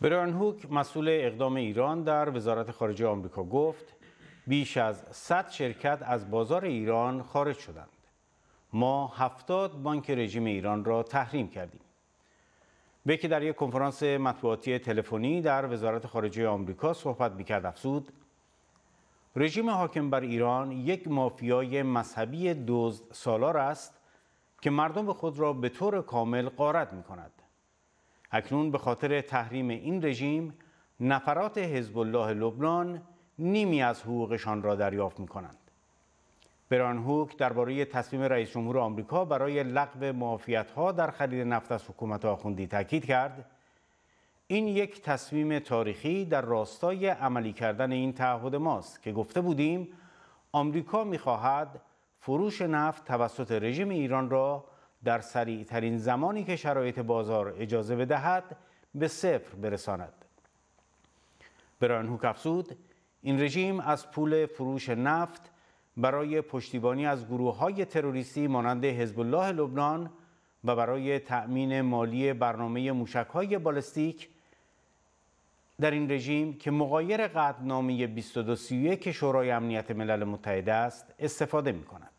برن هوک مسئول اقدام ایران در وزارت خارجه آمریکا گفت بیش از 100 شرکت از بازار ایران خارج شدند. ما هفتاد بانک رژیم ایران را تحریم کردیم. به که در یک کنفرانس مطبوعاتی تلفنی در وزارت خارجه آمریکا صحبت میکرد افزود رژیم حاکم بر ایران یک مافیای مذهبی دزد سالار است که مردم خود را به طور کامل قارت می کند. اکنون به خاطر تحریم این رژیم نفرات حزب الله لبنان نیمی از حقوقشان را دریافت می کنند. بران هوک درباره تصمیم رئیس جمهور آمریکا برای لغو معافیت‌ها در خرید نفت از حکومت آخوندی تاکید کرد این یک تصمیم تاریخی در راستای عملی کردن این تعهد ماست که گفته بودیم آمریکا میخواهد فروش نفت توسط رژیم ایران را در سریع ترین زمانی که شرایط بازار اجازه بدهد به صفر برساند. برایان هوک افزود این رژیم از پول فروش نفت برای پشتیبانی از گروه های تروریستی مانند حزب الله لبنان و برای تأمین مالی برنامه موشک های بالستیک در این رژیم که مقایر قدنامه 2231 شورای امنیت ملل متحده است استفاده می کند.